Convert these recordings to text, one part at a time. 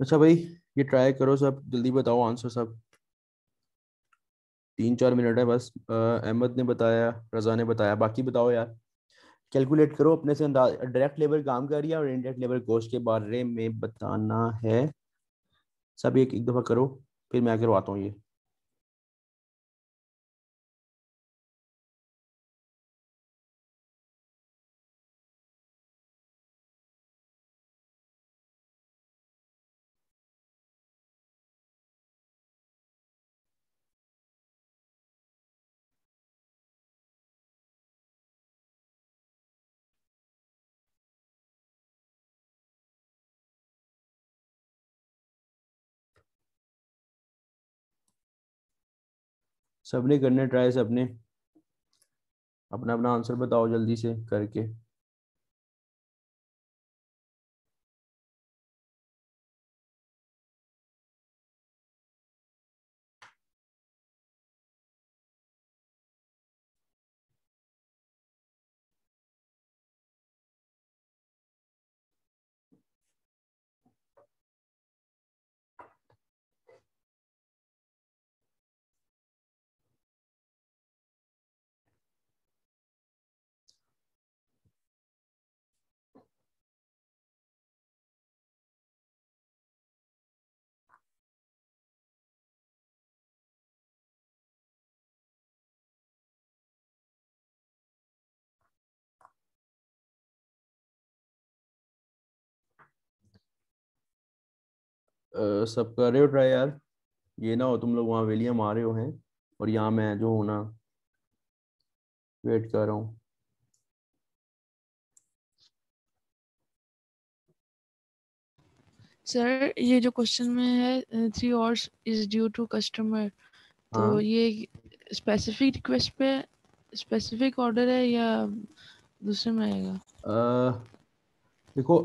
अच्छा भाई ये ट्राई करो सब जल्दी बताओ आंसर सब तीन चार मिनट है बस अहमद ने बताया रजा ने बताया बाकी बताओ यार कैलकुलेट करो अपने से अंदाज डायरेक्ट लेबर काम कर रही है और इनडायरेक्ट लेबर कोस्ट के बारे में बताना है सब एक एक दफ़ा करो फिर मैं करवाता हूँ ये सबने करने ट्राई सबने अपना अपना आंसर बताओ जल्दी से करके सब कर रहे हो ट्राई यार ये ना हो तुम लोग वहाँ वेलियाम आ रहे हो हैं और यहाँ मैं जो हूँ ना वेट कर रहा हूँ सर ये जो क्वेश्चन में है three hours is due to customer तो हाँ। ये स्पेसिफिक रिक्वेस्ट पे स्पेसिफिक ऑर्डर है या दूसरे में आएगा आ, देखो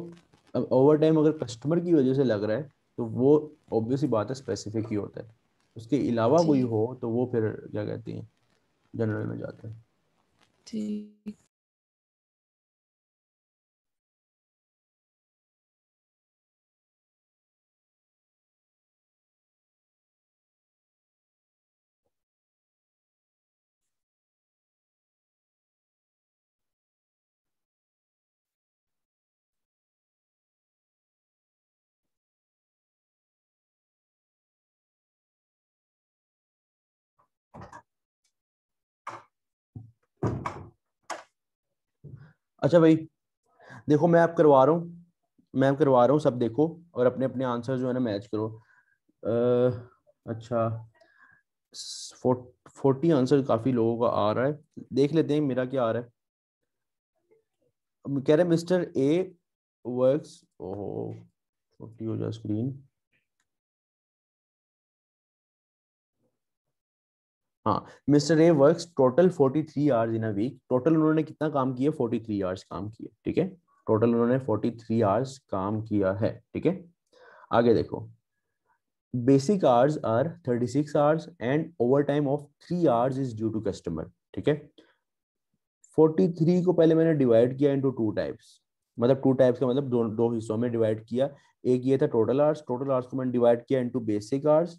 ओवर टाइम अगर कस्टमर की वजह से लग रहा है तो वो ऑब्वियसली बात है स्पेसिफिक ही होता है उसके अलावा कोई हो तो वो फिर क्या कहते हैं जनरल में जाते हैं ठीक अच्छा भाई देखो मैं आप करवा रहा हूँ मैं आप करवा रहा हूँ सब देखो और अपने अपने आंसर जो है ना मैच करो आ, अच्छा फो, फोर्टी आंसर काफ़ी लोगों का आ रहा है देख लेते हैं मेरा क्या आ रहा है कह रहे मिस्टर ए वर्क्स ओहो फोर्टी हो जाए स्क्रीन हाँ mister A work total forty three hours in a week total उन्होंने कितना काम किया फोर्टी थ्री आवर्स काम किया ठीक है टोटल उन्होंने फोर्टी थ्री आवर्स काम किया है ठीक है आगे देखो basic hours are thirty six hours and over time of three hours is due to customer ठीक है फोर्टी थ्री को पहले मैंने डिवाइड किया इंटू टू टाइप्स मतलब टू टाइप्स का मतलब दो दो हिस्सों में डिवाइड किया एक ये था टोटल आवर्स टोटल आवर्स को मैंने डिवाइड किया इंटू बेसिक आवर्स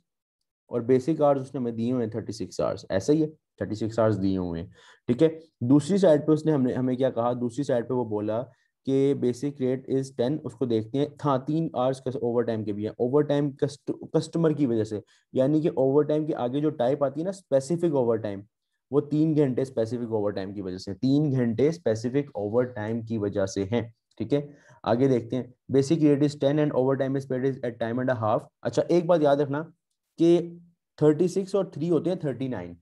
और बेसिक आवर्स उसने हमें दिए हुए हैं थर्टी सिक्स आवर्स ऐसा ही है थर्टी सिक्स आवर्स दिए हुए हैं ठीक है दूसरी साइड पे उसने हमने हमें क्या कहा दूसरी साइड पे वो बोला कि बेसिक रेट इज टेन उसको देखते हैं था हाँ, तीन आवर्स ओवर टाइम के भी हैं ओवर टाइम कस्टमर की वजह से यानी कि ओवर टाइम के आगे जो टाइप आती है ना स्पेसिफिक ओवर टाइम वो तीन घंटे स्पेसिफिक ओवर टाइम की वजह से तीन घंटे स्पेसिफिक ओवर टाइम की वजह से हैं ठीक है आगे देखते हैं basic rate is ten and over time is paid is at time and half अच्छा एक बात याद रखना के 36 और 3 होते हैं 39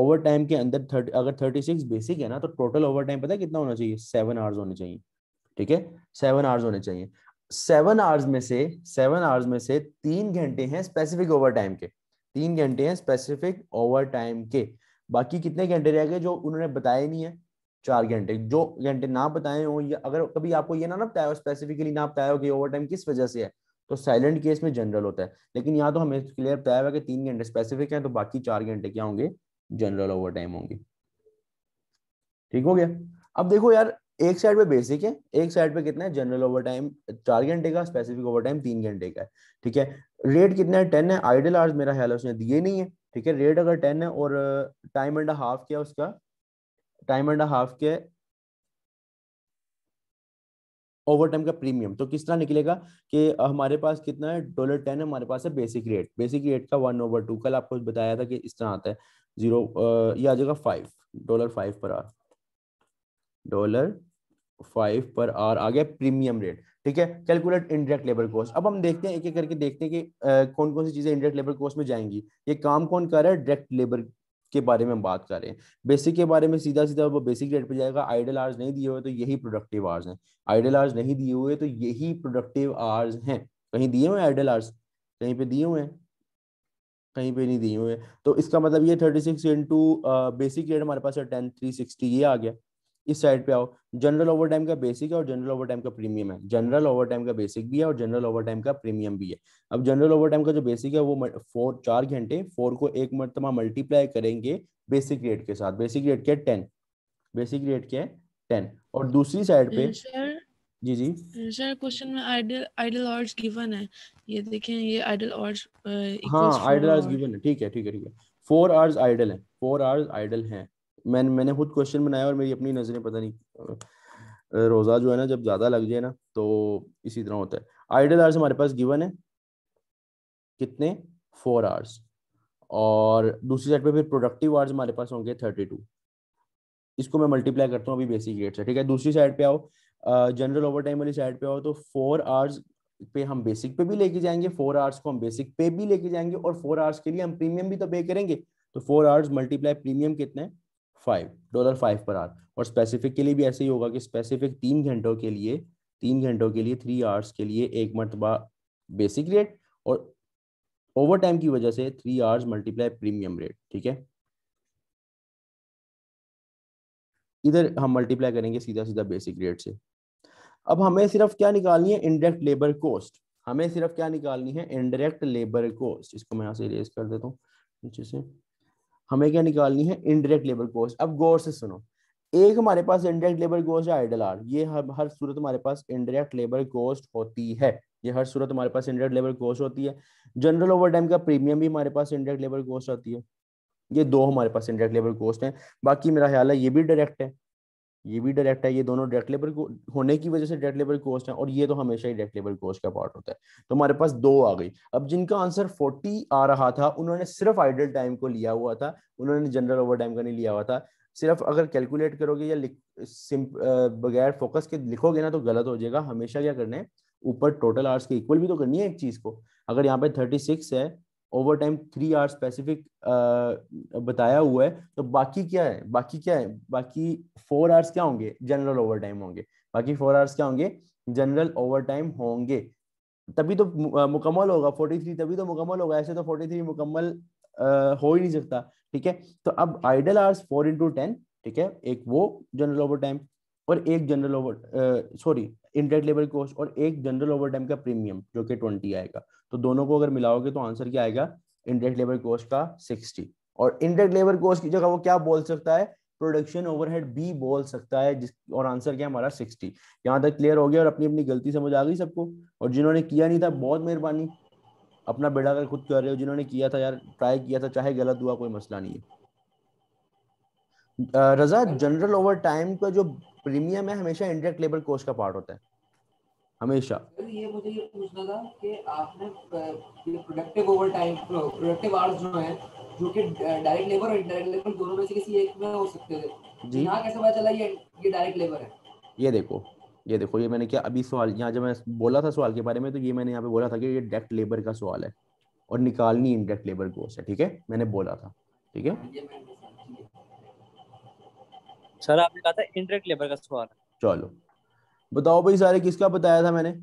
ओवर टाइम के अंदर थर्ट अगर 36 बेसिक है ना तो टोटल ओवर टाइम पता है कितना होना चाहिए सेवन आवर्स होने चाहिए ठीक है सेवन आवर्स होने चाहिए सेवन आवर्स में से सेवन आवर्स में से तीन घंटे हैं स्पेसिफिक ओवर टाइम के तीन घंटे हैं स्पेसिफिक ओवर टाइम के बाकी कितने घंटे रह गए जो उन्होंने बताए नहीं है चार घंटे जो घंटे ना बताए हो या अगर कभी आपको ये ना ना बताया हो स्पेसिफिकली ना बताया हो कि ओवर टाइम किस वजह से है तो साइलेंट केस में जनरल होता है लेकिन यहाँ तो हमें क्लियर बताया हुआ कि तीन घंटे स्पेसिफिक हैं तो बाकी चार घंटे क्या होंगे जनरल ओवर टाइम होंगे ठीक हो गया अब देखो यार एक साइड पे बेसिक है एक साइड पे कितना है जनरल ओवर टाइम चार घंटे का स्पेसिफिक ओवर टाइम तीन घंटे का है ठीक है रेट कितना है टेन है आइडियल आर्स मेरा ख्याल उसने दिए नहीं है ठीक है रेट अगर टेन है और टाइम एंड हाफ क्या उसका टाइम एंड हाफ के ओवर टाइम का प्रीमियम तो किस तरह निकलेगा कि हमारे पास कितना है डॉलर टेन हमारे पास है बेसिक रेट बेसिक रेट का वन ओवर टू कल आपको बताया था कि इस तरह आता है जीरो ये आ जाएगा five dollar five per hour dollar five per hour आ गया प्रीमियम रेट ठीक है कैलकुलेट इनडायरेक्ट लेबर कॉस्ट अब हम देखते हैं एक एक करके देखते हैं कि आ, कौन कौन सी चीजें इनडायरेक्ट लेबर कॉस्ट में जाएंगी ये काम कौन कर रहा है डायरेक्ट लेबर के बारे में बात कर रहे हैं बेसिक के बारे में सीधा सीधा वो बेसिक रेट पे जाएगा आइडल आवर्स नहीं दिए हुए तो यही प्रोडक्टिव आवर्स हैं आइडल आवर्स नहीं दिए हुए तो यही प्रोडक्टिव आवर्स हैं कहीं दिए हुए आइडल आवर्स कहीं पे दिए हुए हैं कहीं पे नहीं दिए हुए तो इसका मतलब ये thirty six into basic rate हमारे पास है टेन थ्री सिक्सटी ये आ गया इस साइड पे आओ जनरल ओवरटाइम का बेसिक है और जनरल ओवरटाइम का प्रीमियम है जनरल ओवरटाइम का बेसिक भी है और जनरल ओवरटाइम का प्रीमियम भी है अब जनरल ओवरटाइम का जो बेसिक है वो फोर चार घंटे फोर को एक मरतमा मल्टीप्लाई करेंगे बेसिक रेट के साथ बेसिक रेट क्या है टेन बेसिक रेट क्या है टेन और दूसरी साइड पे जी जी सर क्वेश्चन में आइडल आइडल आवर्स गिवन है ये देखें ये आइडल आवर्स uh, हाँ आइडल आवर्स गिवन है ठीक है ठीक है ठीक है फोर आवर्स आइडल है फोर आवर्स आइडल है मैं मैंने खुद क्वेश्चन बनाया और मेरी अपनी नज़रें पता नहीं रोज़ा जो है ना जब ज़्यादा लग जाए ना तो इसी तरह होता है आइडल आवर्स हमारे पास गिवन है कितने फोर आवर्स और दूसरी साइड पे फिर प्रोडक्टिव आवर्स हमारे पास होंगे थर्टी टू इसको मैं मल्टीप्लाई करता हूँ अभी बेसिक रेट से ठीक है दूसरी साइड पे आओ जनरल ओवर टाइम वाली साइड पे आओ तो फोर आवर्स पे हम बेसिक पे भी लेके जाएंगे फोर आवर्स को हम बेसिक पे भी लेके जाएंगे और फोर आवर्स के लिए हम प्रीमियम भी तो पे करेंगे तो फोर आवर्स मल्टीप्लाई प्रीमियम कितने है five dollar five per hour और स्पेसिफिक के लिए भी ऐसे ही होगा कि स्पेसिफिक तीन घंटों के लिए तीन घंटों के लिए थ्री आवर्स के लिए एक मरतबा बेसिक रेट और ओवर टाइम की वजह से three hours multiply premium rate ठीक है इधर हम मल्टीप्लाई करेंगे सीधा सीधा बेसिक रेट से अब हमें सिर्फ क्या निकालनी है इनडायरेक्ट लेबर कॉस्ट हमें सिर्फ क्या निकालनी है इनडायरेक्ट लेबर कॉस्ट इसको मैं यहां से रेस कर देता हूँ नीचे से हमें क्या निकालनी है इनडायरेक्ट लेबर कॉस्ट अब गौर से सुनो एक हमारे पास इनडायरेक्ट लेबर कॉस्ट है आइडल आर ये हर हर सूरत हमारे पास इनडायरेक्ट लेबर कॉस्ट होती है ये हर सूरत हमारे पास इनडायरेक्ट लेबर कॉस्ट होती है जनरल ओवरटाइम का प्रीमियम भी हमारे पास इनडायरेक्ट लेबर कॉस्ट आती है ये दो हमारे पास इनडायरेक्ट लेबर कॉस्ट है बाकी मेरा ख्याल है ये भी डायरेक्ट है ये भी डायरेक्ट है ये दोनों डायरेक्ट लेबर होने की वजह से डायरेक्ट लेबर कोस्ट है और ये तो हमेशा ही डायरेक्ट लेबर कोस्ट का पार्ट होता है तो हमारे पास दो आ गई अब जिनका आंसर फोर्टी आ रहा था उन्होंने सिर्फ आइडल टाइम को लिया हुआ था उन्होंने जनरल ओवर टाइम का नहीं लिया हुआ था सिर्फ अगर कैलकुलेट करोगे या बगैर फोकस के लिखोगे ना तो गलत हो जाएगा हमेशा क्या करना है ऊपर टोटल आवर्स के इक्वल भी तो करनी है एक चीज को अगर यहाँ पे थर्टी सिक्स है over time three hour specific बताया हुआ है तो बाकी क्या है बाकी क्या है बाकी फोर आवर्स क्या होंगे जनरल ओवर टाइम होंगे बाकी फोर आवर्स क्या होंगे जनरल ओवर टाइम होंगे तभी तो मुकम्मल होगा फोर्टी थ्री तभी तो मुकम्मल होगा ऐसे तो फोर्टी थ्री मुकम्मल हो ही नहीं सकता ठीक है तो अब idle hours four into ten ठीक है एक वो जनरल ओवर टाइम और एक general over sorry indeed labour cost और एक जनरल ओवर टाइम का प्रीमियम जो कि ट्वेंटी आएगा तो दोनों को अगर मिलाओगे तो आंसर क्या आएगा इंडेड लेबर कॉस्ट का सिक्सटी और इंडेड लेबर कॉस्ट की जगह वो क्या बोल सकता है प्रोडक्शन ओवरहेड बी बोल सकता है जिस और आंसर क्या हमारा सिक्सटी यहाँ तक क्लियर हो गया और अपनी अपनी गलती समझ आ गई सबको और जिन्होंने किया नहीं था बहुत मेहरबानी अपना बेड़ा कर खुद कर रहे हो जिन्होंने किया था यार ट्राई किया था चाहे गलत हुआ कोई मसला नहीं है रजा जनरल ओवर टाइम का जो प्रीमियम है हमेशा इंडायरेक्ट लेबर कॉस्ट का पार्ट होता है हमेशा तो ये मुझे ये पूछना था कि आपने productive over time productive hours जो है जो कि डायरेक्ट लेबर और इनडायरेक्ट लेबर दोनों में से किसी एक में हो सकते जी यहाँ कैसे पता चला ये ये डायरेक्ट लेबर है ये देखो ये देखो ये मैंने क्या अभी सवाल यहाँ जब मैं बोला था सवाल के बारे में तो ये मैंने यहाँ पे बोला था कि ये डायरेक्ट लेबर का सवाल है और निकालनी इनडायरेक्ट लेबर को ठीक है मैंने बोला था ठीक है सर आपने कहा था इनडायरेक्ट लेबर का सवाल चलो बताओ भाई सारे किसका बताया था मैंने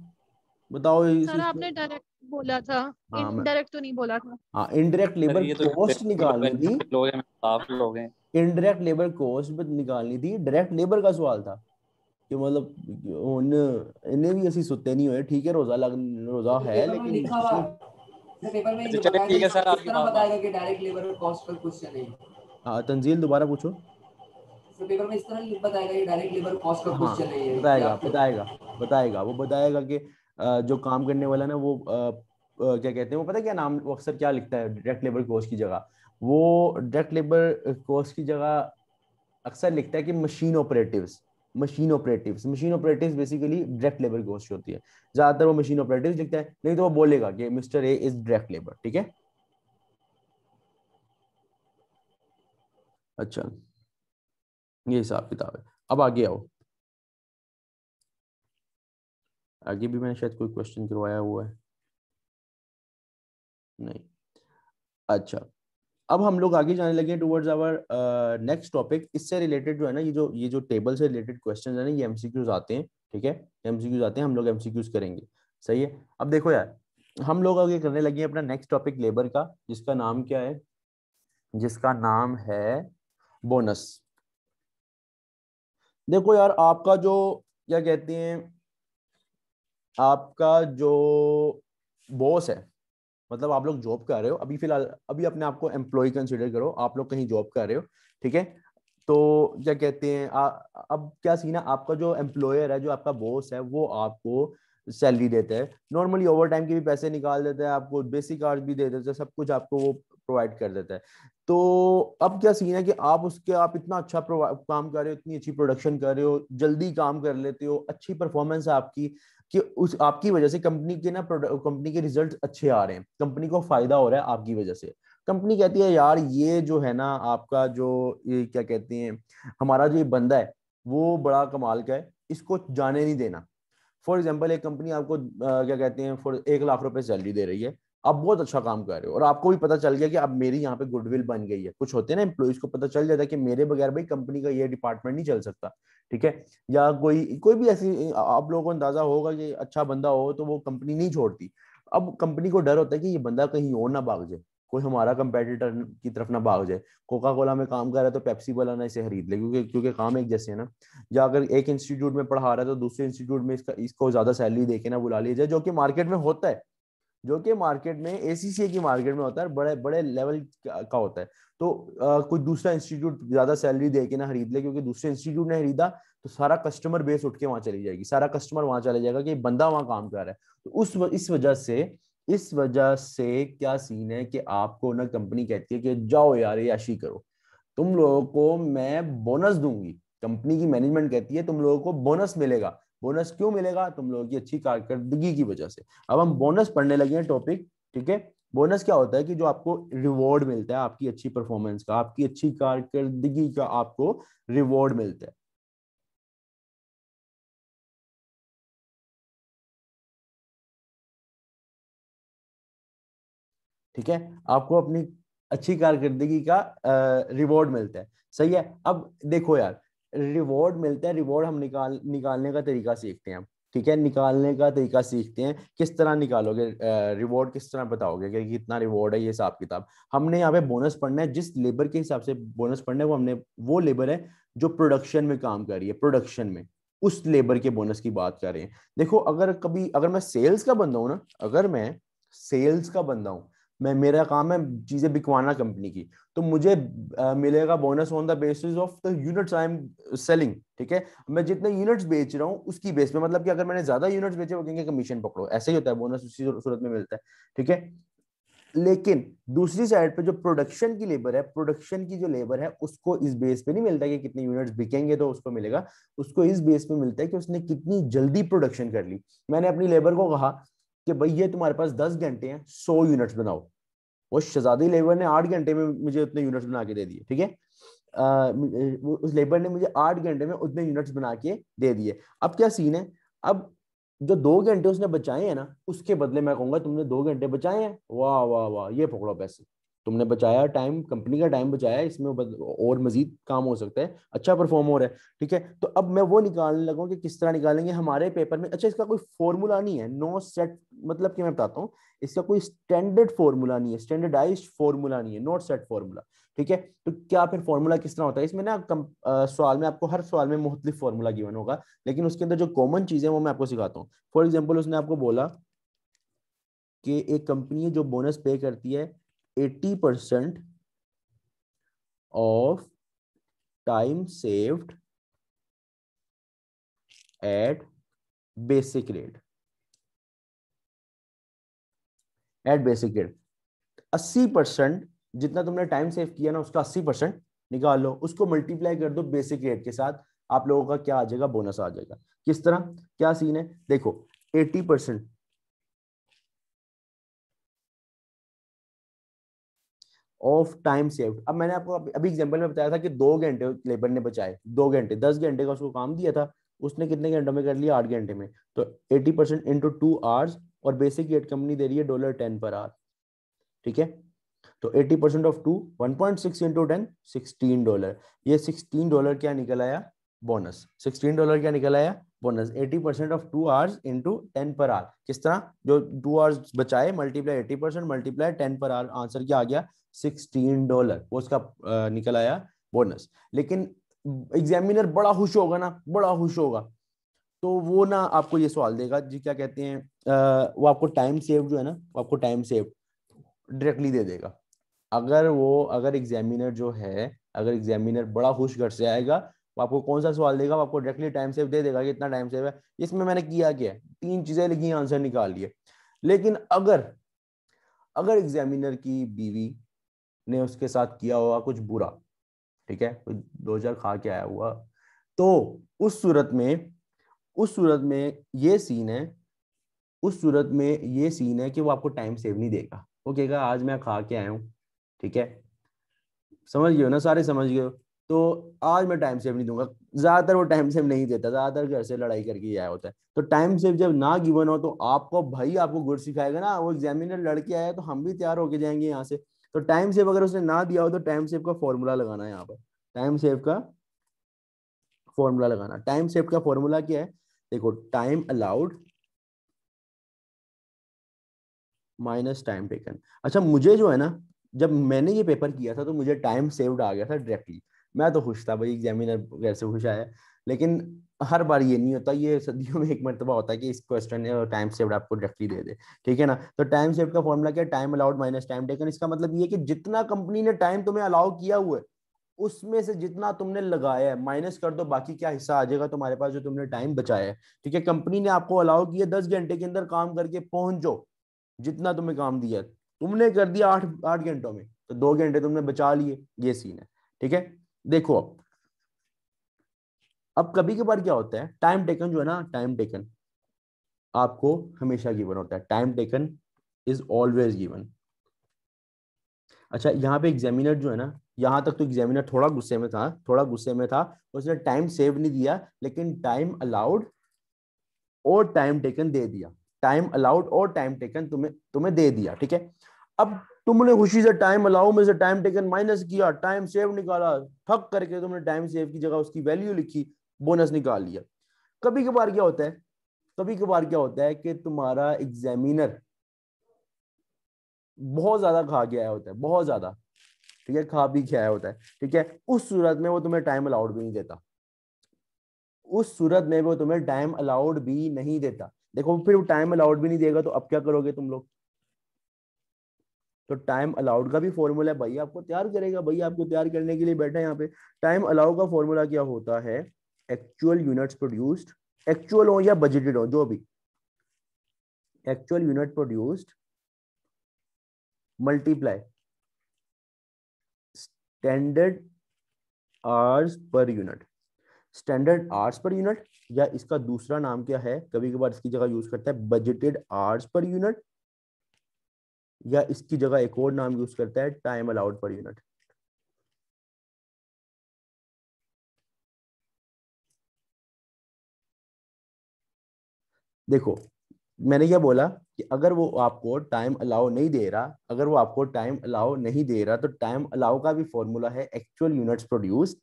बताओ सर आपने डायरेक्ट बोला था इनडायरेक्ट हाँ, तो नहीं बोला था हाँ इनडायरेक्ट लेबर कॉस्ट निकालनी थी लोग हैं लोग हैं इनडायरेक्ट लेबर कॉस्ट भी निकालनी थी डायरेक्ट लेबर का सवाल था कि मतलब उन इन्हें भी ऐसी सुते नहीं हुए ठीक है रोजा लग रोजा तो है लेकिन पेपर में चलिए अच्छा, ठीक है सर आपकी बात बताएगा कि डायरेक्ट लेबर कॉस्ट पर क्वेश्चन है हां तंजील दोबारा पूछो पेपर में इस तरह बताएगा ये डायरेक्ट लेबर कॉस्ट का क्वेश्चन हाँ, नहीं है बताएगा बताएगा बताएगा वो बताएगा कि जो काम करने वाला ना वो क्या कहते हैं वो पता क्या नाम वो अक्सर क्या लिखता है डायरेक्ट लेबर कोर्स की जगह वो डायरेक्ट लेबर कोर्स की जगह अक्सर लिखता है कि machine operatives machine operatives machine operatives basically direct labour कोर्स की होती है ज्यादातर वो मशीन ऑपरेटिव्स लिखता है नहीं तो वो बोलेगा कि mister A is direct labour ठीक है अच्छा ये हिसाब किताब है अब आगे आओ आगे भी मैंने शायद कोई क्वेश्चन करवाया हुआ है नहीं अच्छा अब हम लोग आगे जाने लगे टूवर्ड्स आवर नेक्स्ट टॉपिक इससे रिलेटेड जो है ना ये जो ये जो टेबल से रिलेटेड क्वेश्चन है ना ये एमसीक्यूज आते हैं ठीक है एमसीक्यूज आते हैं हम लोग एमसीक्यूज करेंगे सही है अब देखो यार हम लोग आगे करने लगे अपना नेक्स्ट टॉपिक लेबर का जिसका नाम क्या है जिसका नाम है बोनस देखो यार आपका जो क्या कहते हैं आपका जो बॉस है मतलब आप लोग जॉब कर रहे हो अभी फिलहाल अभी अपने आप को एम्प्लॉय कंसिडर करो आप लोग कहीं जॉब कर रहे हो ठीक है तो क्या कहते हैं आ, अब क्या सीन है आपका जो एम्प्लॉयर है जो आपका बॉस है वो आपको सैलरी देता है नॉर्मली ओवर टाइम के भी पैसे निकाल देता है आपको बेसिक आर्ज भी दे देता है सब कुछ आपको वो प्रोवाइड कर देता है तो अब क्या सीन है कि आप उसके आप इतना अच्छा काम कर रहे हो इतनी अच्छी प्रोडक्शन कर रहे हो जल्दी काम कर लेते हो अच्छी परफॉर्मेंस है आपकी कि उस आपकी वजह से कंपनी के ना कंपनी के रिजल्ट अच्छे आ रहे हैं कंपनी को फायदा हो रहा है आपकी वजह से कंपनी कहती है यार ये जो है ना आपका जो ये क्या कहते हैं हमारा जो ये बंदा है वो बड़ा कमाल का है इसको जाने नहीं देना फॉर एग्जाम्पल एक कंपनी आपको आ, क्या कहते हैं फॉर एक लाख रुपए सैलरी दे रही है आप बहुत अच्छा काम कर रहे हो और आपको भी पता चल गया कि अब मेरी यहाँ पे गुडविल बन गई है कुछ होते हैं ना एम्प्लॉज को पता चल जाता है कि मेरे बगैर भाई कंपनी का ये डिपार्टमेंट नहीं चल सकता ठीक है या कोई कोई भी ऐसी आप लोगों को अंदाजा होगा कि अच्छा बंदा हो तो वो कंपनी नहीं छोड़ती अब कंपनी को डर होता है कि ये बंदा कहीं और ना भाग जाए कोई हमारा कंपेटिटर की तरफ ना भाग जाए कोका कोला में काम कर रहा है तो पेप्सी वाला ना इसे खरीद ले क्योंकि क्योंकि काम एक जैसे है ना या अगर एक इंस्टीट्यूट में पढ़ा रहा है तो दूसरे इंस्टीट्यूट में इसका इसको ज्यादा सैलरी देके ना बुला लिया जाए जो कि मार्केट में होता है जो कि मार्केट में ए की मार्केट में होता है बड़े बड़े लेवल का होता है तो आ, कोई दूसरा इंस्टीट्यूट ज्यादा सैलरी दे के ना खरीद ले क्योंकि दूसरे इंस्टीट्यूट ने खरीदा तो सारा कस्टमर बेस उठ के वहां चली जाएगी सारा कस्टमर वहां चला जाएगा कि बंदा वहां काम कर रहा है तो उस व, इस वजह से इस वजह से क्या सीन है कि आपको ना कंपनी कहती है कि जाओ यार याशी करो तुम लोगों को मैं बोनस दूंगी कंपनी की मैनेजमेंट कहती है तुम लोगों को बोनस मिलेगा बोनस क्यों मिलेगा तुम लोगों की अच्छी कारकर्दगी की वजह से अब हम बोनस पढ़ने लगे हैं टॉपिक ठीक है बोनस क्या होता है कि जो आपको रिवॉर्ड मिलता है आपकी अच्छी परफॉर्मेंस का आपकी अच्छी कारकर्दगी का आपको रिवॉर्ड मिलता है ठीक है आपको अपनी अच्छी कारकर्दगी का रिवॉर्ड मिलता है सही है अब देखो यार रिवॉर्ड मिलता है रिवॉर्ड हम निकाल निकालने का तरीका सीखते हैं ठीक है निकालने का तरीका सीखते हैं किस तरह निकालोगे रिवॉर्ड किस तरह बताओगे कि कितना रिवॉर्ड है ये हिसाब किताब हमने यहाँ पे बोनस पढ़ना है जिस लेबर के हिसाब से बोनस पढ़ना है वो हमने वो लेबर है जो प्रोडक्शन में काम कर रही है प्रोडक्शन में उस लेबर के बोनस की बात कर रहे हैं देखो अगर कभी अगर मैं सेल्स का बंदा हूँ ना अगर मैं सेल्स का बंदा हूँ मैं मेरा काम है चीज़ें बिकवाना कंपनी की तो मुझे आ, मिलेगा bonus on the basis of the units I am selling ठीक है मैं जितने यूनिट्स बेच रहा हूँ उसकी बेस पे मतलब कि अगर मैंने ज़्यादा यूनिट्स बेचे वो कहेंगे कमीशन पकड़ो ऐसे ही होता है बोनस उसी सूरत में मिलता है ठीक है लेकिन दूसरी साइड पे जो प्रोडक्शन की लेबर है प्रोडक्शन की जो लेबर है उसको इस बेस पे नहीं मिलता कि कितने यूनिट्स बिकेंगे तो उसको मिलेगा उसको इस बेस पे मिलता है कि उसने कितनी जल्दी प्रोडक्शन कर ली मैंने अपनी लेबर को कहा कि भाई ये तुम्हारे पास दस घंटे हैं सौ यूनिट्स बनाओ वो शहजादी लेबर ने आठ घंटे में मुझे उतने यूनिट्स बना के दे दिए ठीक है उस लेबर ने मुझे आठ घंटे में उतने यूनिट्स बना के दे दिए अब क्या सीन है अब जो दो घंटे उसने बचाए हैं ना उसके बदले मैं कहूंगा तुमने दो घंटे बचाए हैं वाह वाह वाह ये पकड़ो पैसे तुमने बचाया टाइम कंपनी का टाइम बचाया इसमें और मजीद काम हो सकता है अच्छा परफॉर्म हो रहा है ठीक है तो अब मैं वो निकालने लगा कि किस तरह निकालेंगे हमारे पेपर में अच्छा इसका कोई फॉर्मूला नहीं है नो सेट मतलब कि मैं बताता हूँ इसका कोई स्टैंडर्ड फॉर्मूला नहीं है स्टैंडर्डाइज फॉर्मूला नहीं है नोट सेट फॉर्मूला ठीक है तो क्या फिर फॉर्मूला किस तरह होता है इसमें ना कम, सवाल में आपको हर सवाल में मुख्तलिफ फॉर्मूला गिवन होगा लेकिन उसके अंदर जो कॉमन चीज़ें वो मैं आपको सिखाता हूँ फॉर एग्जाम्पल उसने आपको बोला कि एक कंपनी है जो बोनस पे करती है eighty percent of time saved at basic rate at basic rate अस्सी परसेंट जितना तुमने टाइम सेव किया ना उसका अस्सी परसेंट निकाल लो उसको मल्टीप्लाई कर दो बेसिक रेट के साथ आप लोगों का क्या आ जाएगा बोनस आ जाएगा किस तरह क्या सीन है देखो eighty percent of time saved अब मैंने आपको अभी एग्जाम्पल में बताया था कि दो घंटे लेबर ने बचाए दो घंटे दस घंटे का उसको काम दिया था उसने कितने घंटों में कर लिया आठ घंटे में तो eighty percent into two hours और बेसिक रेट कंपनी दे रही है डॉलर टेन पर आवर ठीक है तो eighty percent of two one point six into ten sixteen dollar ये सिक्सटीन डॉलर क्या निकल आया बोनस सिक्सटीन डॉलर क्या निकल आया bonus eighty percent of two hours into ten per hour किस तरह जो टू आवर्स बचाए multiply eighty percent multiply ten per hour answer क्या आ गया सिक्सटीन डॉलर वो उसका निकल आया बोनस लेकिन एग्जामिनर बड़ा खुश होगा ना बड़ा खुश होगा तो वो ना आपको ये सवाल देगा जी क्या कहते हैं वो आपको टाइम सेव जो है ना वो आपको टाइम सेव डायरेक्टली दे देगा अगर वो अगर एग्जामिनर जो है अगर एग्जामिनर बड़ा खुश घर से आएगा वो आपको कौन सा सवाल देगा वो आपको डायरेक्टली टाइम सेव दे देगा कि इतना टाइम सेव है इसमें मैंने किया क्या तीन चीजें लिखी आंसर निकाल लिए लेकिन अगर अगर एग्जामिनर की बीवी ने उसके साथ किया हुआ कुछ बुरा ठीक है दो हजार खा के आया हुआ तो उस सूरत में उस सूरत में ये सीन है उस सूरत में ये सीन है कि वो आपको टाइम सेव नहीं देगा वो कहेगा आज मैं खा के आया हूँ ठीक है समझ गए हो ना सारे समझ गए हो तो आज मैं टाइम सेव नहीं दूंगा ज़्यादातर वो टाइम सेव नहीं देता ज़्यादातर घर से लड़ाई करके आया होता है तो टाइम सेव जब ना गिवन हो तो आपको भाई आपको गुड़ सिखाएगा ना वो एग्जामिनर लड़के आया तो हम भी तैयार होके जाएंगे यहाँ से तो टाइम सेव अगर उसने ना दिया हो तो टाइम सेव का फॉर्मूला लगाना है यहाँ पर टाइम सेव का फॉर्मूला लगाना टाइम सेव का फॉर्मूला क्या है देखो time allowed minus time taken अच्छा मुझे जो है ना जब मैंने ये पेपर किया था तो मुझे टाइम सेव्ड आ गया था डायरेक्टली मैं तो खुश था भाई एग्जामिनर कैसे खुश आया लेकिन हर बार ये नहीं होता ये सदियों में एक मरतबा होता है कि इस क्वेश्चन टाइम सेव्ड आपको डायरेक्टली दे दे ठीक है ना तो टाइम सेव्ड का फॉर्मूला क्या time allowed minus time taken इसका मतलब ये कि जितना कंपनी ने टाइम तुम्हें अलाउ किया हुआ है उसमें से जितना तुमने लगाया है माइनस कर दो बाकी क्या हिस्सा आ जाएगा तुम्हारे पास जो तुमने टाइम बचाया है ठीक है कंपनी ने आपको अलाउ किया दस घंटे के अंदर काम करके पहुंचो जितना तुम्हें काम दिया तुमने कर दिया आठ आठ घंटों में तो दो घंटे तुमने बचा लिए ये सीन है ठीक है देखो अब अब कभी कभार क्या होता है टाइम टेकन जो है ना टाइम टेकन आपको हमेशा गिवन होता है time taken is always given अच्छा यहाँ पे एग्जामिनर जो है ना यहाँ तक तो एग्जामिनर थोड़ा गुस्से में था थोड़ा गुस्से में था उसने टाइम सेव नहीं दिया लेकिन टाइम अलाउड और टाइम टेकन दे दिया टाइम अलाउड और टाइम टेकन तुम्हें तुम्हें दे दिया ठीक है अब तुमने खुशी से टाइम अलाउ में से टाइम टेकन माइनस किया टाइम सेव निकाला थक करके तुमने टाइम सेव की जगह उसकी वैल्यू लिखी बोनस निकाल लिया कभी कभार क्या होता है कभी कभार क्या होता है कि तुम्हारा एग्जामिनर बहुत ज्यादा खा के आया होता है बहुत ज्यादा ठीक है खा भी खाया होता है ठीक है उस सूरत में वो तुम्हें टाइम अलाउड भी नहीं देता उस सूरत में वो तुम्हें टाइम अलाउड भी नहीं देता देखो फिर वो टाइम अलाउड भी नहीं देगा तो अब क्या करोगे तुम लोग तो टाइम अलाउड का भी फॉर्मूला है भाई आपको तैयार करेगा भाई आपको तैयार करने के लिए बैठा है यहाँ पे टाइम अलाउ का फॉर्मूला क्या होता है एक्चुअल यूनिट्स प्रोड्यूस्ड एक्चुअल हो या बजटेड हो जो भी actual unit produced multiply standard hours per unit standard hours per unit या इसका दूसरा नाम क्या है कभी कभार इसकी जगह यूज करता है बजटेड आर्स पर यूनिट या इसकी जगह एक और नाम यूज करता है टाइम अलाउड पर यूनिट देखो मैंने क्या बोला कि अगर वो आपको टाइम अलाउ नहीं दे रहा अगर वो आपको टाइम अलाउ नहीं दे रहा तो टाइम अलाउ का भी फॉर्मूला है actual units produce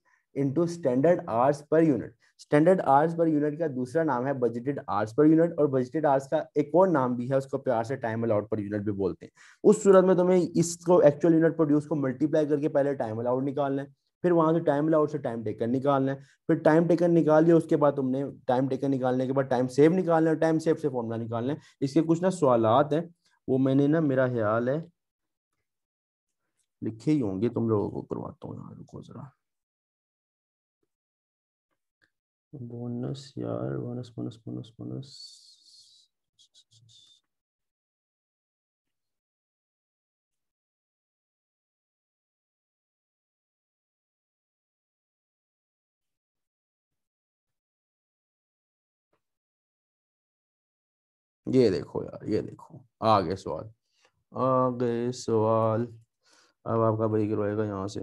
into standard hours per unit standard hours per unit का दूसरा नाम है बजटेड आवर्स पर यूनिट और बजटेड आवर्स का एक और नाम भी है उसको प्यार से टाइम अलाउड पर यूनिट भी बोलते हैं उस सूरत में तुम्हें इसको एक्चुअल यूनिट प्रोड्यूस को मल्टीप्लाई करके पहले टाइम अलाउड निकालना है फिर वहां से टाइम लाओ उससे टाइम टेकर निकालना है फिर टाइम टेकर निकाल लिया उसके बाद तुमने टाइम टेकर निकालने के बाद टाइम सेव निकालना है टाइम सेव से फॉर्मूला निकालना है इसके कुछ ना सवाल है वो मैंने ना मेरा ख्याल है लिखे ही होंगे तुम लोगों को करवाता हूँ यहाँ रुको जरा बोनस यार बोनस बोनस बोनस बोनस ये देखो यार ये देखो आगे सवाल आगे सवाल अब आपका ब्रेक रहेगा यहाँ से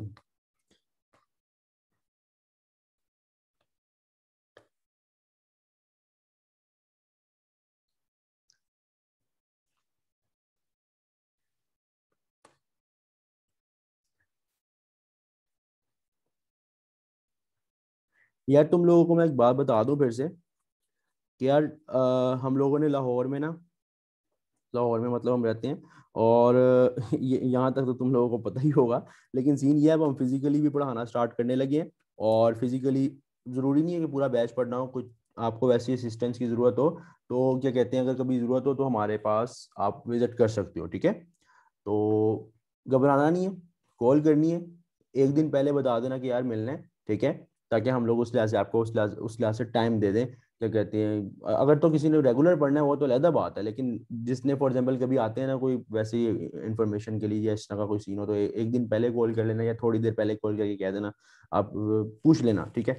यार तुम लोगों को मैं एक बात बता दूं फिर से कि यार आ, हम लोगों ने लाहौर में ना लाहौर में मतलब हम रहते हैं और यहाँ तक तो तुम लोगों को पता ही होगा लेकिन सीन ये है अब हम फिजिकली भी पढ़ाना स्टार्ट करने लगे हैं और फिजिकली ज़रूरी नहीं है कि पूरा बैच पढ़ना हो कुछ आपको वैसी असिस्टेंस की ज़रूरत हो तो क्या कहते हैं अगर कभी ज़रूरत हो तो हमारे पास आप विज़िट कर सकते हो ठीक है तो घबराना नहीं है कॉल करनी है एक दिन पहले बता देना कि यार मिलना है ठीक है ताकि हम लोग उस लिहाज से आपको उस लिहाज उस लिहाज से टाइम दे दें क्या कहते हैं अगर तो किसी ने रेगुलर पढ़ना है वो तो अलहदा बात है लेकिन जिसने फॉर एग्जाम्पल कभी आते हैं ना कोई वैसी इन्फॉर्मेशन के लिए या इस तरह का कोई सीन हो तो ए, एक दिन पहले कॉल कर लेना या थोड़ी देर पहले कॉल करके कह देना आप पूछ लेना ठीक है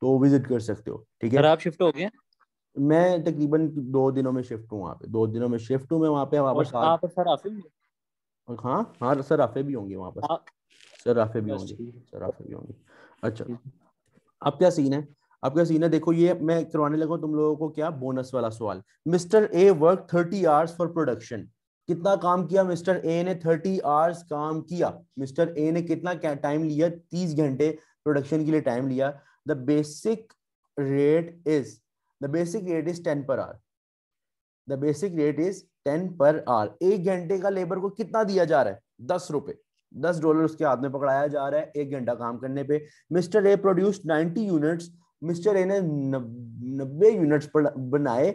तो विजिट कर सकते हो ठीक है आप शिफ्ट हो गए मैं तकरीबन दो दिनों में शिफ्ट हूँ वहाँ पे दो दिनों में शिफ्ट हूँ मैं वहाँ पे वापस हाँ हाँ सर आफे भी होंगे वहाँ पर सर आफे भी होंगे सर आफे भी होंगे अच्छा अब क्या सीन है आपका सीना देखो ये मैं करवाने लगा तुम लोगों को क्या बोनस वाला सवाल mister A work thirty hours for production कितना काम किया मिस्टर ए ने थर्टी आवर्स काम किया मिस्टर ए ने कितना टाइम लिया तीस घंटे प्रोडक्शन के लिए टाइम लिया the basic rate is the basic rate is ten per hour the basic rate is ten per hour एक घंटे का लेबर को कितना दिया जा रहा है दस रुपए दस डॉलर उसके हाथ में पकड़ाया जा रहा है एक घंटा काम करने पे mister A produce ninety units mister A ने नब्बे यूनिट्स पर बनाए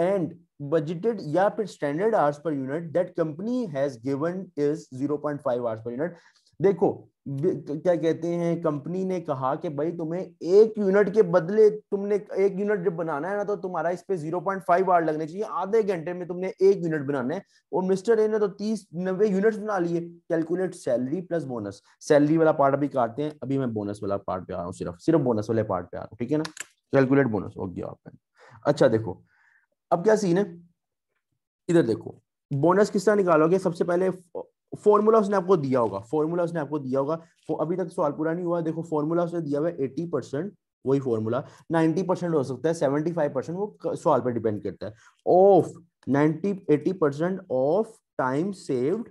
एंड बजटेड या फिर standard hours per unit that company has given is zero point five hours per unit देखो तो क्या कहते हैं कंपनी ने कहा कि भाई तुम्हें एक यूनिट के बदले तुमने एक यूनिट जब बनाना है ना तो तुम्हारा इस पे जीरो पॉइंट आर लगने चाहिए आधे घंटे में तुमने एक यूनिट बनाना है और मिस्टर ए ने तो तीस नब्बे यूनिट बना लिए calculate salary plus bonus salary वाला पार्ट अभी काटते हैं अभी मैं बोनस वाला पार्ट पे आ रहा हूँ सिर्फ सिर्फ बोनस वाले पार्ट पे आ रहा हूँ ठीक है ना कैलकुलेट बोनस हो गया आपने अच्छा देखो अब क्या सीन है इधर देखो बोनस किस तरह निकालोगे सबसे पहले फॉर्मूला उसने आपको दिया होगा फॉर्मूला उसने आपको दिया होगा अभी तक सवाल पूरा नहीं हुआ देखो फॉर्मूला उसने दिया हुआ है एटी परसेंट वही फॉर्मूला नाइनटी परसेंट हो सकता है सेवेंटी फाइव परसेंट वो सवाल पर डिपेंड करता है of ninety eighty percent of time saved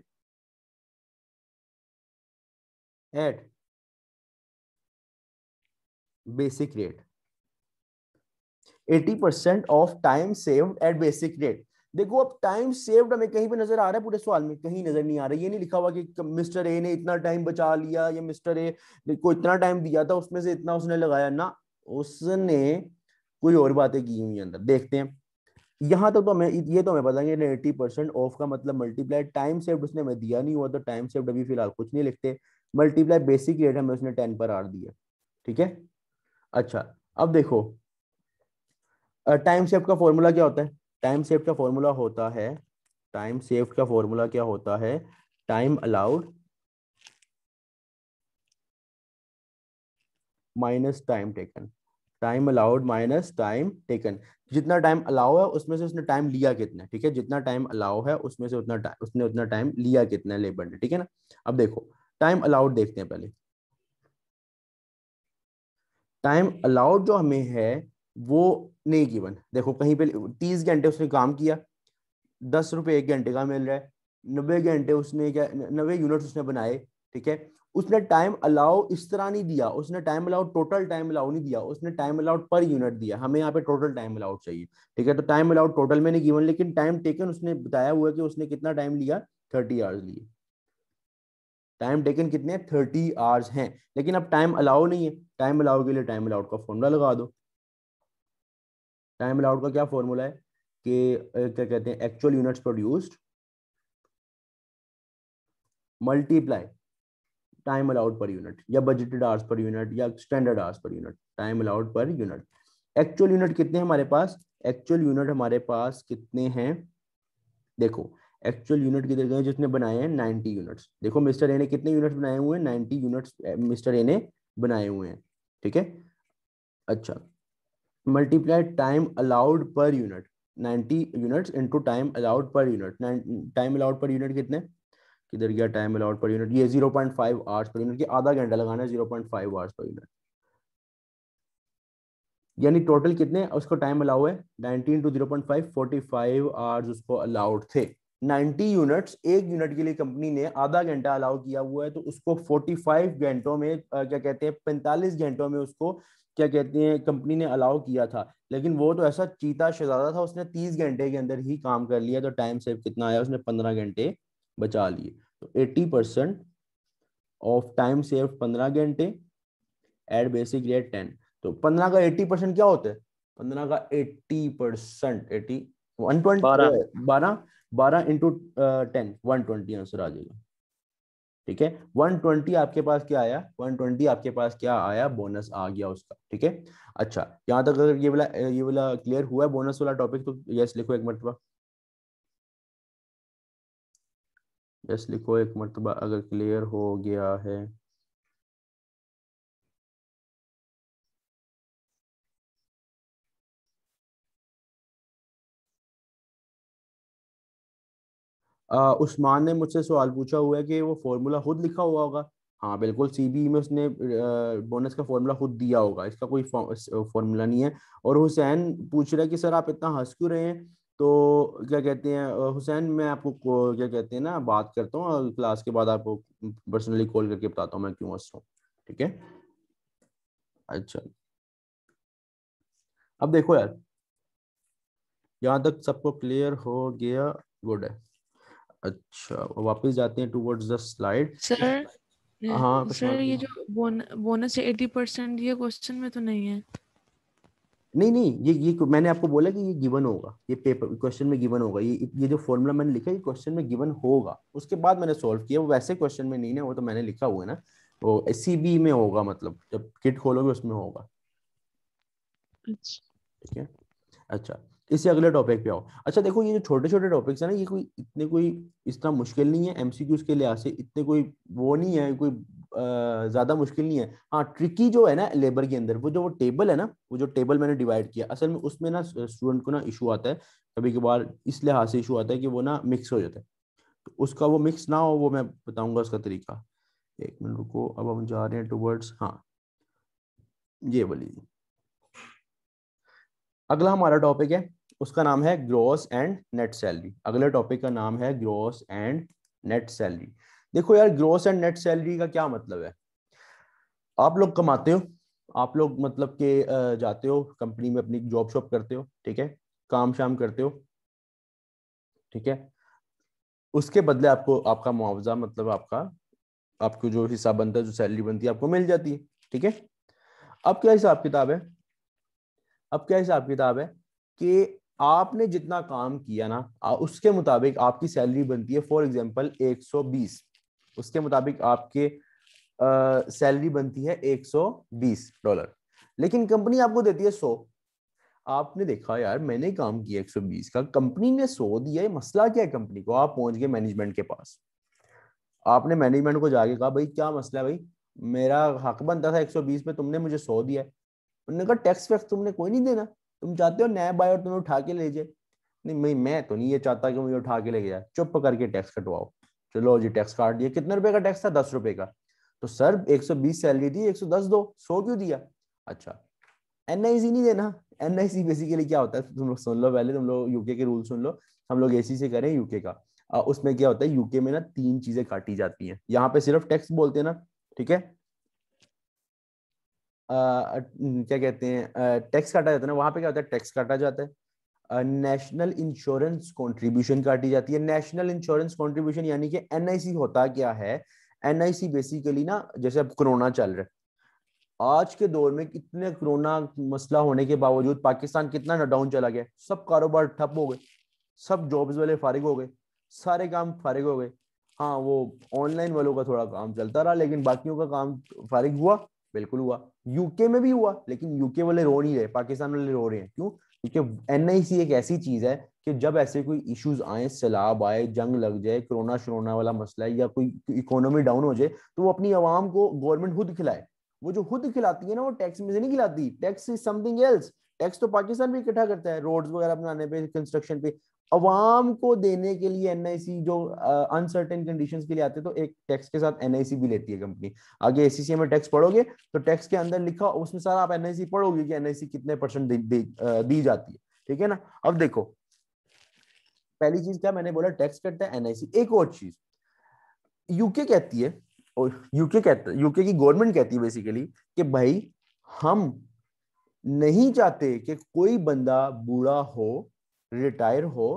at basic rate eighty percent of time saved at basic rate देखो अब टाइम सेव्ड हमें कहीं पे नजर आ रहा है पूरे सवाल में कहीं नजर नहीं आ रहा ये नहीं लिखा हुआ कि मिस्टर ए ने इतना टाइम बचा लिया या मिस्टर ए को इतना टाइम दिया था उसमें से इतना उसने लगाया ना उसने कोई और बातें की हुई अंदर देखते हैं यहाँ तक तो हमें ये तो हमें पता है एट्टी परसेंट ऑफ का मतलब मल्टीप्लाई टाइम सेव्ड उसने हमें दिया नहीं हुआ तो टाइम सेव्ड अभी फिलहाल कुछ नहीं लिखते मल्टीप्लाई बेसिक रेट हमें उसने टेन पर आर दिया ठीक है अच्छा अब देखो टाइम सेव का फॉर्मूला क्या होता है टाइम सेफ का फॉर्मूला होता है टाइम सेफ का फॉर्मूला क्या होता है time allowed minus time taken time allowed minus time taken जितना टाइम अलाउ है उसमें से उसने टाइम लिया कितना ठीक है जितना टाइम अलाउ है उसमें से उतना टाइम उसने उतना टाइम लिया कितना है लेबर ने ठीक है ना अब देखो टाइम अलाउड देखते हैं पहले टाइम अलाउड जो हमें है वो नहीं गिवन देखो कहीं पे तीस घंटे उसने काम किया दस रुपये एक घंटे का मिल रहा है नब्बे घंटे उसने क्या नब्बे यूनिट उसने बनाए ठीक है उसने टाइम अलाउ इस तरह नहीं दिया उसने time allow total time allow नहीं दिया उसने टाइम अलाउड पर यूनिट दिया हमें यहाँ पे टोटल टाइम अलाउड चाहिए ठीक है तो टाइम अलाउड टोटल में नहीं गिवन लेकिन टाइम टेकन उसने बताया हुआ कि उसने कितना टाइम लिया थर्टी आवर्स लिए टाइम टेकन कितने थर्टी आवर्स हैं लेकिन अब टाइम अलाउ नहीं है टाइम अलाउ के लिए टाइम अलाउड का फॉर्मूला लगा दो टाइम अलाउड का क्या फॉर्मूला है कि क्या कहते हैं actual units produced multiply time allowed per unit या बजटेड आवर्स पर यूनिट या standard hours per unit time allowed per unit actual unit कितने हमारे पास एक्चुअल यूनिट हमारे पास कितने हैं देखो एक्चुअल यूनिट कितने गए जिसने बनाए हैं नाइनटी यूनिट्स देखो मिस्टर ए ने कितने यूनिट्स बनाए हुए हैं नाइनटी यूनिट्स मिस्टर ए ने बनाए हुए हैं ठीक है अच्छा multiply time allowed per unit 90 units into time allowed per unit time allowed per unit कितने किधर गया टाइम अलाउड पर यूनिट ये 0.5 पॉइंट आवर्स पर यूनिट आधा घंटा लगाना है जीरो आवर्स पर यूनिट यानी टोटल कितने उसको टाइम अलाउ है 19 टू 0.5 45 फाइव आवर्स उसको अलाउड थे 90 यूनिट्स एक यूनिट के लिए कंपनी ने आधा घंटा अलाउ किया हुआ है तो उसको फोर्टी फाइव घंटों में क्या कहते हैं पैंतालीस घंटों में उसको क्या कहते हैं कंपनी ने अलाउ किया था लेकिन वो तो ऐसा चीता शहजादा था उसने तीस घंटे के अंदर ही काम कर लिया तो टाइम सेव कितना आया उसने पंद्रह घंटे बचा लिए तो eighty percent of time save पंद्रह घंटे एट बेसिक रेट टेन तो पंद्रह का एट्टी परसेंट क्या होता है पंद्रह का eighty percent eighty one twenty बारह बारह into ten one twenty answer आ जाएगा ठीक है ट्वेंटी आपके पास क्या आया वन ट्वेंटी आपके पास क्या आया बोनस आ गया उसका ठीक है अच्छा यहाँ तक अगर ये वाला ये वाला क्लियर हुआ है बोनस वाला टॉपिक तो यस लिखो एक मरतबा यस लिखो एक मरतबा अगर क्लियर हो गया है आ, उस्मान ने मुझसे सवाल पूछा हुआ है कि वो फॉर्मूला खुद लिखा हुआ होगा हाँ बिल्कुल सी बी में उसने बोनस का फॉर्मूला खुद दिया होगा इसका कोई फॉर्मूला नहीं है और हुसैन पूछ रहा है कि सर आप इतना हंस क्यों रहे हैं तो क्या कहते हैं हुसैन मैं आपको क्या कहते हैं ना बात करता हूँ क्लास के बाद आपको पर्सनली कॉल करके बताता हूँ मैं क्यों हंस रहा हूँ ठीक है अच्छा अब देखो यार यहाँ तक सबको क्लियर हो गया गुड है अच्छा वापस जाते हैं टुवर्ड्स द स्लाइड सर हाँ, हम्म, हाँ सर ये जो बोन, बोनस एटी परसेंट ये क्वेश्चन में तो नहीं है नहीं नहीं ये ये मैंने आपको बोला कि ये गिवन होगा ये पेपर क्वेश्चन में गिवन होगा ये ये जो फॉर्मूला मैंने लिखा है ये क्वेश्चन में गिवन होगा उसके बाद मैंने सॉल्व किया वो वैसे क्वेश्चन में नहीं ना वो तो मैंने लिखा हुआ है ना वो सी बी में होगा मतलब जब किट खोलोगे उसमें होगा अच्छा। ठीक है अच्छा इसी अगले टॉपिक पे आओ अच्छा देखो ये जो छोटे छोटे टॉपिक्स है ना ये कोई इतने कोई इतना मुश्किल नहीं है एमसीक्यूज के लिहाज से इतने कोई वो नहीं है कोई ज्यादा मुश्किल नहीं है हाँ ट्रिकी जो है ना लेबर के अंदर वो जो वो टेबल है ना वो जो टेबल मैंने डिवाइड किया असल में उसमें ना स्टूडेंट को ना इशू आता है कभी कभार इस लिहाज से इशू आता है कि वो ना मिक्स हो जाता है तो उसका वो मिक्स ना हो वो मैं बताऊंगा उसका तरीका एक मिनट रुको अब हम जा रहे हैं टूवर्ड्स हाँ ये बोलिए अगला हमारा टॉपिक है उसका नाम है ग्रॉस एंड नेट सैलरी अगले टॉपिक का नाम है ग्रॉस एंड नेट सैलरी देखो यार ग्रॉस एंड नेट सैलरी का क्या मतलब है आप लोग कमाते हो आप लोग मतलब के जाते हो कंपनी में अपनी जॉब शॉप करते हो ठीक है काम शाम करते हो ठीक है उसके बदले आपको आपका मुआवजा मतलब आपका आपको जो हिस्सा बनता है जो सैलरी बनती है आपको मिल जाती है ठीक है अब क्या हिसाब किताब है अब क्या हिसाब किताब है कि आपने जितना काम किया ना उसके मुताबिक आपकी सैलरी बनती है फॉर एग्जाम्पल 120 उसके मुताबिक आपके सैलरी बनती है 120 डॉलर लेकिन कंपनी आपको देती है 100 आपने देखा यार मैंने काम किया 120 का कंपनी ने 100 दिया है मसला क्या है कंपनी को आप पहुंच गए मैनेजमेंट के पास आपने मैनेजमेंट को जाके कहा भाई क्या मसला है भाई मेरा हक बनता था बीस में तुमने मुझे सो दिया है उन्होंने कहा टैक्स वैक्स तुमने कोई नहीं देना तुम चाहते हो नैब आए और तुम्हें उठा के ले जाए नहीं मैं मैं तो नहीं ये चाहता कि मुझे उठा के ले जाए चुप करके टैक्स कटवाओ चलो जी टैक्स काट दिया कितने रुपए का टैक्स था दस रुपए का तो सर 120 सैलरी थी 110 दो सौ क्यों दिया अच्छा एन नहीं देना एन बेसिकली क्या होता है तुम लोग सुन लो पहले तुम लोग यूके के रूल सुन लो हम लोग सी से करें यूके का आ, उसमें क्या होता है यूके में ना तीन चीजें काटी जाती हैं यहाँ पे सिर्फ टैक्स बोलते हैं ना ठीक है क्या कहते हैं टैक्स काटा जाता है ना वहां पे क्या होता है टैक्स काटा जाता है नेशनल इंश्योरेंस कंट्रीब्यूशन काटी जाती है नेशनल इंश्योरेंस कंट्रीब्यूशन यानी कि एनआईसी होता क्या है एनआईसी बेसिकली ना जैसे अब कोरोना चल रहा है आज के दौर में कितने कोरोना मसला होने के बावजूद पाकिस्तान कितना डाउन चला गया सब कारोबार ठप हो गए सब जॉब्स वाले फारिग हो गए सारे काम फारिग हो गए हाँ वो ऑनलाइन वालों का थोड़ा काम चलता रहा लेकिन बाकियों का काम फारिग हुआ बिल्कुल हुआ यूके में भी हुआ लेकिन यूके वाले रो नहीं रहे पाकिस्तान वाले रो रहे हैं क्यों क्योंकि एन एक ऐसी चीज है कि जब ऐसे कोई इश्यूज आए सैलाब आए जंग लग जाए कोरोना शरोना वाला मसला है या कोई इकोनॉमी डाउन हो जाए तो वो अपनी आवाम को गवर्नमेंट खुद खिलाए वो जो खुद खिलाती है ना वो टैक्स में से नहीं खिलाती tax is something else tax तो पाकिस्तान भी इकट्ठा करता है रोड्स वगैरह बनाने पे कंस्ट्रक्शन पे अवाम को देने के लिए एनआईसी जो अनसर्टेन uh, कंडीशंस के लिए आते तो एक टैक्स के साथ एनआईसी भी लेती है कंपनी आगे एसीसी में टैक्स पढ़ोगे तो टैक्स के अंदर लिखा उसमें सारा आप एनआईसी पढ़ोगे कि एनआईसी कितने परसेंट दी, दी जाती है ठीक है ना अब देखो पहली चीज क्या मैंने बोला टैक्स कटता है एनआईसी एक और चीज यूके कहती है और यूके कहता यूके की गवर्नमेंट कहती है बेसिकली कि भाई हम नहीं चाहते कि कोई बंदा बूढ़ा हो रिटायर हो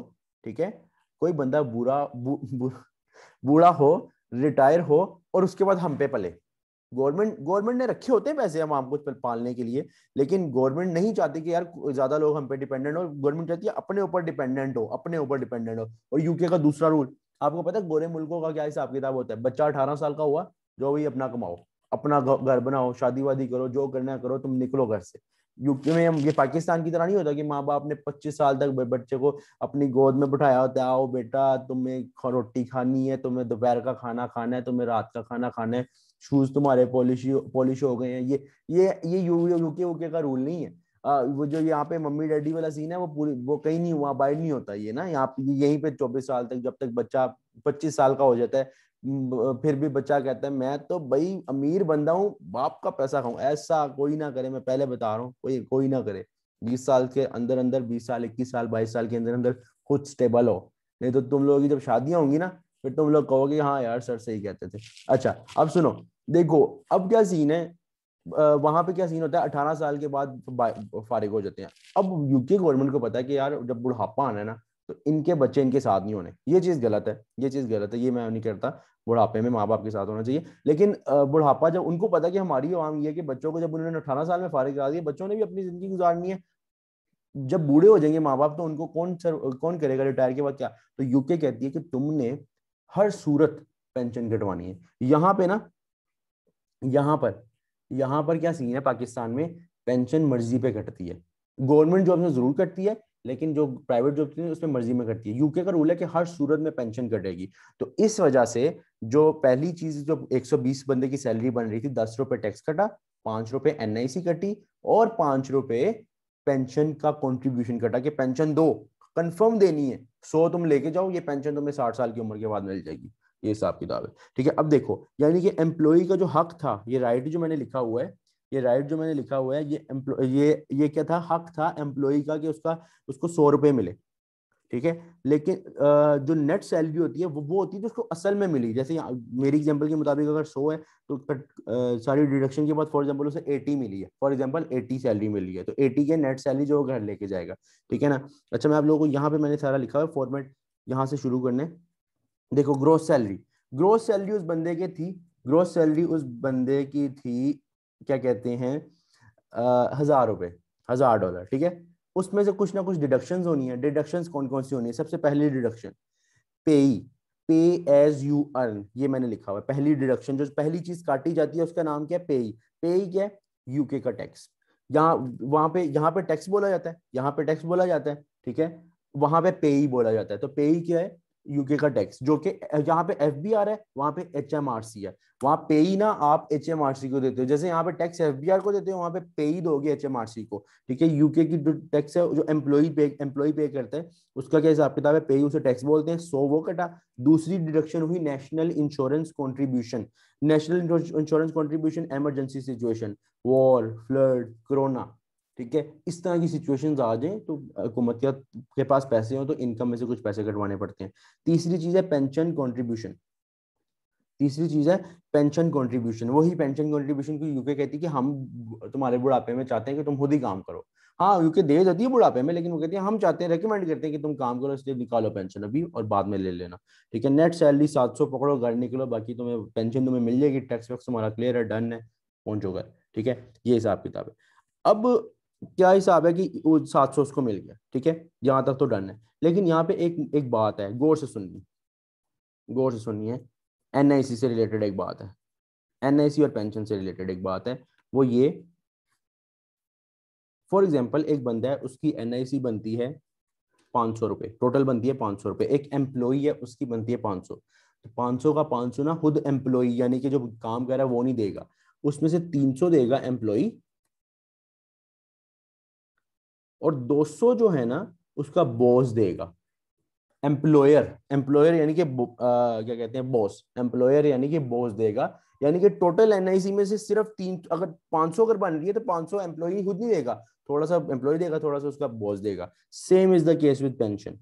ठीक है कोई बंदा बूढ़ा बूढ़ा हो रिटायर हो और उसके बाद हम पे पले गवर्नमेंट गवर्नमेंट ने रखे होते हैं पैसे हम आपको पालने के लिए लेकिन गवर्नमेंट नहीं चाहती कि यार ज्यादा लोग हम पे डिपेंडेंट हो गवर्नमेंट चाहती है अपने ऊपर डिपेंडेंट हो अपने ऊपर डिपेंडेंट हो और यूके का दूसरा रूल आपको पता है गोरे मुल्कों का क्या हिसाब किताब होता है बच्चा अठारह साल का हुआ जो भी अपना कमाओ अपना घर बनाओ शादी वादी करो जो करना करो तुम निकलो घर से यूपी में ये पाकिस्तान की तरह नहीं होता कि माँ बाप ने 25 साल तक बच्चे को अपनी गोद में बिठाया होता है आओ बेटा तुम्हें रोटी खानी है तुम्हें दोपहर का खाना खाना है तुम्हें रात का खाना खाना है शूज तुम्हारे पॉलिश पॉलिश हो गए हैं ये ये ये यूके यूके का रूल नहीं है आ, वो जो यहाँ पे मम्मी डैडी वाला सीन है वो पूरी वो कहीं नहीं हुआ बाइड नहीं होता ये ना यहाँ यहीं पे चौबीस साल तक जब तक बच्चा पच्चीस साल का हो जाता है फिर भी बच्चा कहता है मैं तो भाई अमीर बंदा हूँ बाप का पैसा खाऊं ऐसा कोई ना करे मैं पहले बता रहा हूँ कोई कोई ना करे बीस साल के अंदर अंदर बीस साल इक्कीस साल बाईस साल के अंदर अंदर खुद स्टेबल हो नहीं तो तुम लोगों की जब शादियां होंगी ना फिर तुम लोग कहोगे हाँ यार सर सही कहते थे अच्छा अब सुनो देखो अब क्या सीन है वहां पे क्या सीन होता है अठारह साल के बाद फारिग हो जाते हैं अब यूके गवर्नमेंट को पता है कि यार जब बुढ़ापा आना है ना तो इनके बच्चे इनके साथ नहीं होने ये चीज़ गलत है ये चीज़ गलत है ये मैं नहीं करता बुढ़ापे में माँ बाप के साथ होना चाहिए लेकिन बुढ़ापा जब उनको पता कि हमारी आवाम ये कि बच्चों को जब उन्होंने अठारह साल में फारिग करा दिया बच्चों ने भी अपनी ज़िंदगी गुजारनी है जब बूढ़े हो जाएंगे माँ बाप तो उनको कौन सर कौन करेगा रिटायर के बाद क्या तो यूके कहती है कि तुमने हर सूरत पेंशन कटवानी है यहाँ पे ना यहाँ पर यहाँ पर क्या सीन है पाकिस्तान में पेंशन मर्जी पे कटती है गवर्नमेंट जॉब में जरूर कटती है लेकिन जो प्राइवेट जॉब थी उसमें मर्जी में करती है यूके का रूल है कि हर सूरत में पेंशन कटेगी तो इस वजह से जो पहली चीज जो 120 बंदे की सैलरी बन रही थी दस रुपए टैक्स कटा पांच रुपए एनआईसी कटी और पांच रुपए पेंशन का कॉन्ट्रीब्यूशन कटा कि पेंशन दो कंफर्म देनी है सो तुम लेके जाओ ये पेंशन तुम्हें साठ साल की उम्र के बाद मिल जाएगी ये हिसाब किताब है ठीक है अब देखो यानी कि एम्प्लॉय का जो हक था ये राइट जो मैंने लिखा हुआ है ये राइट जो मैंने लिखा हुआ है ये ये ये क्या था हक था एम्प्लॉय का कि उसका उसको सौ रुपए मिले ठीक है लेकिन जो नेट सैलरी होती है वो वो होती है जो उसको असल में मिली जैसे मेरी एग्जांपल के मुताबिक अगर सौ है तो कट, सारी डिडक्शन के बाद फॉर एग्जांपल उसे एटी मिली है फॉर एग्जांपल एटी सैलरी मिली है तो एटी के नेट सैलरी जो घर लेके जाएगा ठीक है ना अच्छा मैं आप लोगों को यहाँ पे मैंने सारा लिखा हुआ फॉर्मेट यहाँ से शुरू करने देखो ग्रोथ सैलरी ग्रोथ सैलरी उस बंदे की थी ग्रोथ सैलरी उस बंदे की थी क्या कहते हैं हज़ार रुपए हज़ार डॉलर ठीक है उसमें से कुछ ना कुछ डिडक्शंस होनी है डिडक्शंस कौन कौन सी होनी है सबसे पहली डिडक्शन पेई पे एज यू अर्न ये मैंने लिखा हुआ है पहली डिडक्शन जो पहली चीज़ काटी जाती है उसका नाम क्या है पेई पेई क्या है यूके का टैक्स यहाँ वहां पे यहाँ पे टैक्स बोला जाता है यहाँ पे टैक्स बोला जाता है ठीक है वहां पे पेई बोला जाता है तो पेई क्या है यूके का टैक्स जो कि जहां पे एफ बी आर है वहां पे एच एम आर सी है वहां पे ही ना आप एच एम आर सी को देते हो जैसे यहाँ पे टैक्स एफ बी आर को देते हो वहां पे पे ही दोगे एच एम आर सी को ठीक है यूके की जो टैक्स है जो एम्प्लॉई पे एम्प्लॉई पे करते हैं उसका क्या हिसाब किताब है पे ही उसे टैक्स बोलते हैं सो वो कटा दूसरी डिडक्शन हुई national insurance contribution national insurance contribution emergency situation war flood corona ठीक है इस तरह की सिचुएशन आ जाए तो हुकूमत के पास पैसे हो तो इनकम में से कुछ पैसे कटवाने पड़ते हैं तीसरी चीज़ है पेंशन कॉन्ट्रीब्यूशन तीसरी चीज है पेंशन कॉन्ट्रीब्यूशन वही पेंशन कॉन्ट्रीब्यूशन को यूके कहती है कि हम तुम्हारे बुढ़ापे में चाहते हैं कि तुम खुद ही काम करो हाँ यूके दे जाती है बुढ़ापे में लेकिन वो कहती है हम चाहते हैं रिकमेंड करते हैं कि तुम काम करो इसलिए निकालो पेंशन अभी और बाद में ले लेना ठीक है नेट सैलरी सात सौ पकड़ो घर निकलो बाकी तुम्हें पेंशन तुम्हें मिल जाएगी टैक्स वैक्स तुम्हारा क्लियर है डन है पहुंचोगा ठीक है ये हिसाब किताब है अब क्या हिसाब है कि वो सात सौ उसको मिल गया ठीक है यहां तक तो डन है लेकिन यहाँ पे एक एक बात है गौर से सुननी गौर से सुननी है एन से रिलेटेड एक बात है एन और पेंशन से रिलेटेड एक बात है वो ये फॉर एग्जाम्पल एक बंदा है उसकी एन बनती है पांच सौ रुपए टोटल बनती है पांच सौ रुपए एक एम्प्लॉय है उसकी बनती है पांच सौ तो पांच सौ का पांच सौ ना खुद एम्प्लॉय यानी कि जो काम कर रहा है वो नहीं देगा उसमें से तीन सौ देगा एम्प्लॉय और 200 जो है ना उसका बॉस देगा एम्प्लॉयर एम्प्लॉयर यानी कि क्या कहते हैं बॉस एम्प्लॉयर यानी कि बॉस देगा यानी कि टोटल एनआईसी में से सिर्फ तीन अगर 500 अगर बन रही है तो 500 एम्प्लॉय खुद नहीं देगा थोड़ा सा एम्प्लॉय देगा थोड़ा सा उसका बॉस देगा same is the case with pension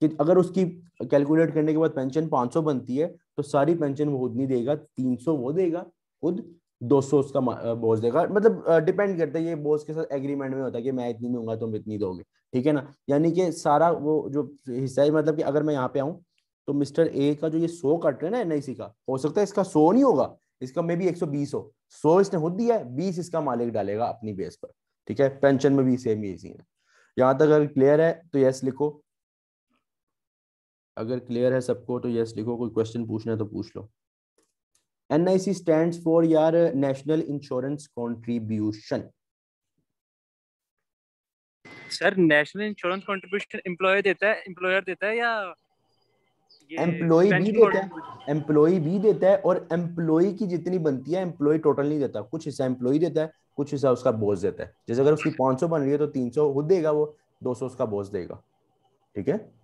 कि अगर उसकी कैलकुलेट करने के बाद पेंशन 500 बनती है तो सारी पेंशन वो खुद नहीं देगा 300 वो देगा खुद दो सौ उसका बोझ देगा मतलब डिपेंड करता है ये बोझ के साथ एग्रीमेंट में होता है कि मैं इतनी दूंगा तुम इतनी दोगे ठीक है ना यानी कि सारा वो जो हिस्सा है मतलब कि अगर मैं यहाँ पे आऊँ तो मिस्टर ए का जो ये सो कट रहे हैं ना एन का हो सकता है इसका सो नहीं होगा इसका मे बी एक सौ बीस हो सो इसने खुद दिया है बीस इसका मालिक डालेगा अपनी बेस पर ठीक है पेंशन में भी सेम ही है यहाँ तक अगर क्लियर है तो यस लिखो अगर क्लियर है सबको तो यस लिखो कोई क्वेश्चन पूछना है तो पूछ लो एनआईसी आई स्टैंड फॉर यार national insurance contribution sir national insurance contribution employer देता है एम्प्लॉयर देता है या एम्प्लॉय भी देता है एम्प्लॉय भी देता है और एम्प्लॉय की जितनी बनती है एम्प्लॉय टोटल नहीं देता कुछ हिस्सा एम्प्लॉय देता है कुछ हिस्सा उसका बोझ देता है जैसे अगर उसकी 500 बन रही है तो 300 खुद देगा वो 200 उसका बोझ देगा ठीक है